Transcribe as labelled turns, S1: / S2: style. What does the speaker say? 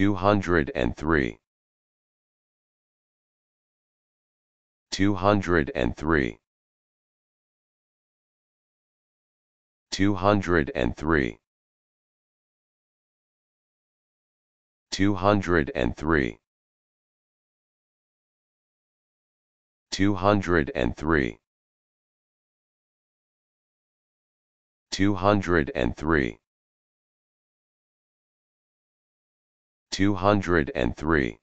S1: 203. 203. 203. 203. 203. 203. 203